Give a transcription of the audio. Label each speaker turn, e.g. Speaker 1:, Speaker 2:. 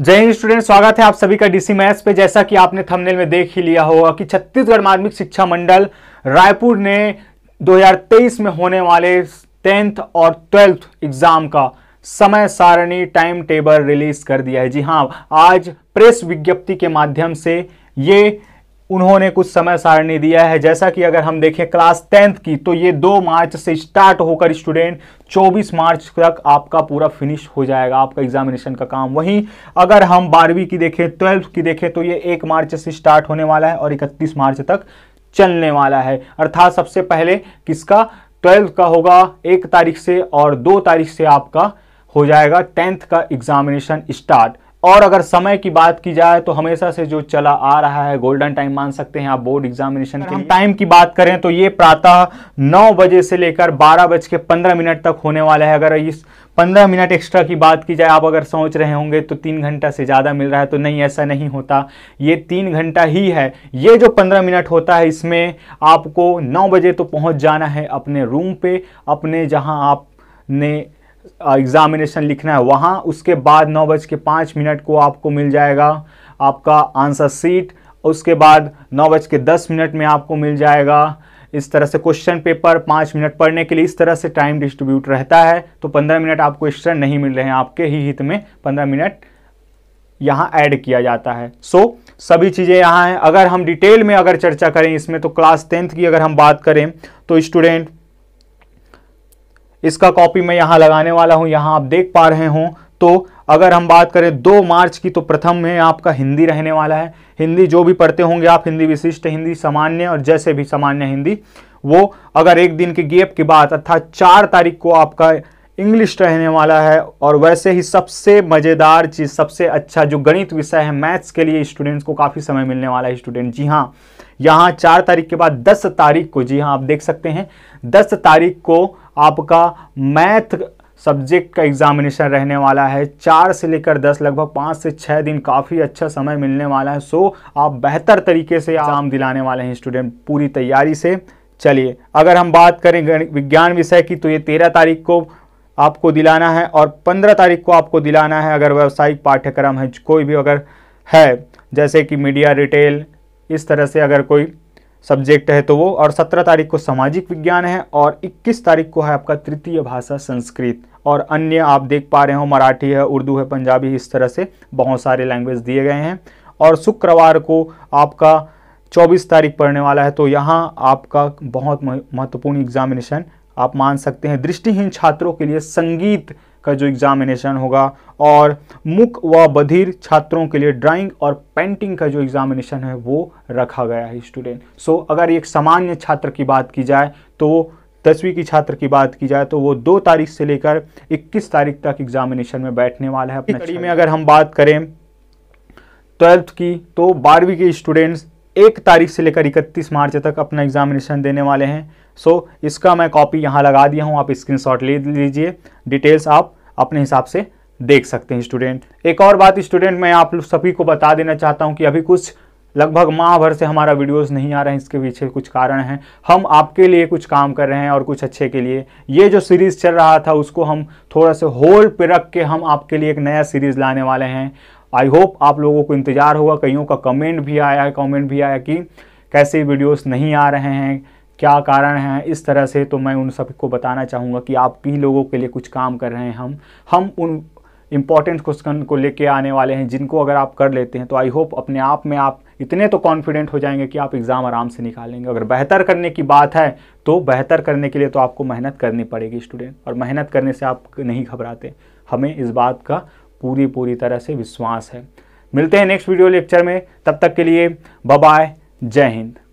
Speaker 1: जय हिंद स्टूडेंट स्वागत है आप सभी का डीसी मैथ्स पे जैसा कि आपने थंबनेल में देख ही लिया होगा कि छत्तीसगढ़ माध्यमिक शिक्षा मंडल रायपुर ने 2023 में होने वाले टेंथ और ट्वेल्थ एग्जाम का समय सारणी टाइम टेबल रिलीज कर दिया है जी हाँ आज प्रेस विज्ञप्ति के माध्यम से ये उन्होंने कुछ समय सारणी दिया है जैसा कि अगर हम देखें क्लास टेंथ की तो ये दो मार्च से स्टार्ट होकर स्टूडेंट 24 मार्च तक आपका पूरा फिनिश हो जाएगा आपका एग्जामिनेशन का काम वहीं अगर हम बारहवीं की देखें ट्वेल्थ की देखें तो ये एक मार्च से स्टार्ट होने वाला है और इकतीस मार्च तक चलने वाला है अर्थात सबसे पहले किसका ट्वेल्थ का होगा एक तारीख से और दो तारीख से आपका हो जाएगा टेंथ का एग्जामिनेशन स्टार्ट और अगर समय की बात की जाए तो हमेशा से जो चला आ रहा है गोल्डन टाइम मान सकते हैं आप बोर्ड एग्जामिनेशन के टाइम की बात करें तो ये प्रातः नौ बजे से लेकर बारह बज के पंद्रह मिनट तक होने वाला है अगर इस पंद्रह मिनट एक्स्ट्रा की बात की जाए आप अगर सोच रहे होंगे तो तीन घंटा से ज़्यादा मिल रहा है तो नहीं ऐसा नहीं होता ये तीन घंटा ही है ये जो पंद्रह मिनट होता है इसमें आपको नौ बजे तो पहुँच जाना है अपने रूम पर अपने जहाँ आप ने एग्ज़ामिनेशन लिखना है वहाँ उसके बाद नौ बज के पाँच मिनट को आपको मिल जाएगा आपका आंसर सीट उसके बाद नौ बज के दस मिनट में आपको मिल जाएगा इस तरह से क्वेश्चन पेपर पाँच मिनट पढ़ने के लिए इस तरह से टाइम डिस्ट्रीब्यूट रहता है तो पंद्रह मिनट आपको एक्स्ट्रा नहीं मिल रहे हैं आपके ही हित में पंद्रह मिनट यहाँ ऐड किया जाता है सो so, सभी चीज़ें यहाँ हैं अगर हम डिटेल में अगर चर्चा करें इसमें तो क्लास टेंथ की अगर हम बात करें तो स्टूडेंट इसका कॉपी मैं यहाँ लगाने वाला हूँ यहाँ आप देख पा रहे हों तो अगर हम बात करें दो मार्च की तो प्रथम में आपका हिंदी रहने वाला है हिंदी जो भी पढ़ते होंगे आप हिंदी विशिष्ट हिंदी सामान्य और जैसे भी सामान्य हिंदी वो अगर एक दिन के गेप की बात अर्थात चार तारीख को आपका इंग्लिश रहने वाला है और वैसे ही सबसे मज़ेदार चीज़ सबसे अच्छा जो गणित विषय है मैथ्स के लिए स्टूडेंट्स को काफ़ी समय मिलने वाला है स्टूडेंट जी हाँ यहाँ चार तारीख के बाद दस तारीख को जी हाँ आप देख सकते हैं दस तारीख को आपका मैथ सब्जेक्ट का एग्जामिनेशन रहने वाला है चार से लेकर दस लगभग पाँच से छः दिन काफ़ी अच्छा समय मिलने वाला है सो आप बेहतर तरीके से एग्ज़ाम दिलाने वाले हैं स्टूडेंट पूरी तैयारी से चलिए अगर हम बात करें विज्ञान विषय की तो ये तेरह तारीख को आपको दिलाना है और पंद्रह तारीख को आपको दिलाना है अगर व्यावसायिक पाठ्यक्रम है कोई भी अगर है जैसे कि मीडिया रिटेल इस तरह से अगर कोई सब्जेक्ट है तो वो और 17 तारीख को सामाजिक विज्ञान है और 21 तारीख को है आपका तृतीय भाषा संस्कृत और अन्य आप देख पा रहे हो मराठी है उर्दू है पंजाबी इस तरह से बहुत सारे लैंग्वेज दिए गए हैं और शुक्रवार को आपका 24 तारीख पढ़ने वाला है तो यहाँ आपका बहुत महत्वपूर्ण एग्जामिनेशन आप मान सकते हैं दृष्टिहीन छात्रों के लिए संगीत का जो एग्ज़ामिनेशन होगा और मुक व बधिर छात्रों के लिए ड्राइंग और पेंटिंग का जो एग्ज़ामिनेशन है वो रखा गया है स्टूडेंट सो so, अगर एक सामान्य छात्र की बात की जाए तो दसवीं की छात्र की बात की जाए तो वो दो तारीख से लेकर इक्कीस तारीख तक एग्जामिनेशन में बैठने वाला है अपनी में अगर हम बात करें ट्वेल्थ की तो बारहवीं के स्टूडेंट्स एक तारीख से लेकर इकतीस मार्च तक अपना एग्जामिनेशन देने वाले हैं सो so, इसका मैं कॉपी यहाँ लगा दिया हूँ आप शॉट ले लीजिए डिटेल्स आप अपने हिसाब से देख सकते हैं स्टूडेंट एक और बात स्टूडेंट मैं आप सभी को बता देना चाहता हूँ कि अभी कुछ लगभग माह भर से हमारा वीडियोस नहीं आ रहे हैं इसके पीछे कुछ कारण हैं हम आपके लिए कुछ काम कर रहे हैं और कुछ अच्छे के लिए ये जो सीरीज़ चल रहा था उसको हम थोड़ा सा होल पे रख के हम आपके लिए एक नया सीरीज़ लाने वाले हैं आई होप आप लोगों को इंतज़ार होगा कईयों का कमेंट भी आया कमेंट भी आया कि कैसे वीडियोस नहीं आ रहे हैं क्या कारण हैं इस तरह से तो मैं उन सबको बताना चाहूँगा कि आप भी लोगों के लिए कुछ काम कर रहे हैं हम हम उन इम्पॉर्टेंट क्वेश्चन को लेके आने वाले हैं जिनको अगर आप कर लेते हैं तो आई होप अपने आप में आप इतने तो कॉन्फिडेंट हो जाएंगे कि आप एग्ज़ाम आराम से निकालेंगे अगर बेहतर करने की बात है तो बेहतर करने के लिए तो आपको मेहनत करनी पड़ेगी स्टूडेंट और मेहनत करने से आप नहीं घबराते हमें इस बात का पूरी पूरी तरह से विश्वास है मिलते हैं नेक्स्ट वीडियो लेक्चर में तब तक के लिए बाय जय हिंद